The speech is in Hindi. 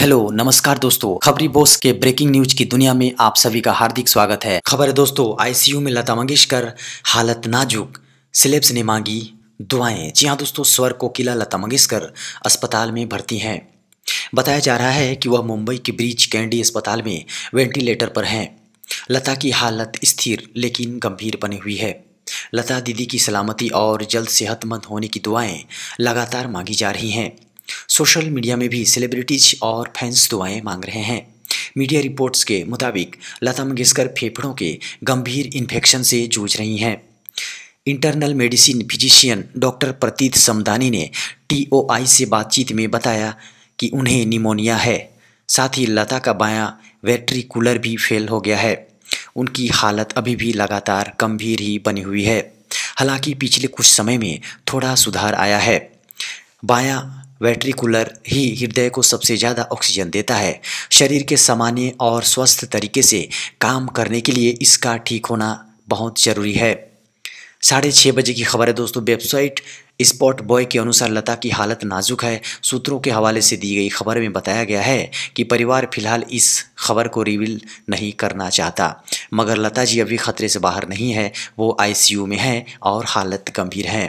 हेलो नमस्कार दोस्तों खबरी बोस के ब्रेकिंग न्यूज की दुनिया में आप सभी का हार्दिक स्वागत है खबर है दोस्तों आईसीयू में लता मंगेशकर हालत नाजुक सिलेब्स ने मांगी दुआएं जी हाँ दोस्तों स्वर कोकिला लता मंगेशकर अस्पताल में भर्ती हैं बताया जा रहा है कि वह मुंबई के ब्रिज कैंडी अस्पताल में वेंटिलेटर पर हैं लता की हालत स्थिर लेकिन गंभीर बनी हुई है लता दीदी की सलामती और जल्द सेहतमंद होने की दुआएं लगातार मांगी जा रही हैं सोशल मीडिया में भी सेलिब्रिटीज और फैंस दुआएं मांग रहे हैं मीडिया रिपोर्ट्स के मुताबिक लता मंगेशकर फेफड़ों के गंभीर इन्फेक्शन से जूझ रही हैं इंटरनल मेडिसिन फिजिशियन डॉक्टर प्रतीत समदानी ने टीओआई से बातचीत में बताया कि उन्हें निमोनिया है साथ ही लता का बायां वेट्रिकुलर भी फेल हो गया है उनकी हालत अभी भी लगातार गंभीर ही बनी हुई है हालांकि पिछले कुछ समय में थोड़ा सुधार आया है बायां वेट्रिकुलर ही हृदय को सबसे ज़्यादा ऑक्सीजन देता है शरीर के सामान्य और स्वस्थ तरीके से काम करने के लिए इसका ठीक होना बहुत ज़रूरी है साढ़े छः बजे की खबर है दोस्तों वेबसाइट स्पॉट बॉय के अनुसार लता की हालत नाजुक है सूत्रों के हवाले से दी गई खबर में बताया गया है कि परिवार फिलहाल इस खबर को रिवील नहीं करना चाहता मगर लता जी अभी खतरे से बाहर नहीं है वो आईसीयू में हैं और हालत गंभीर है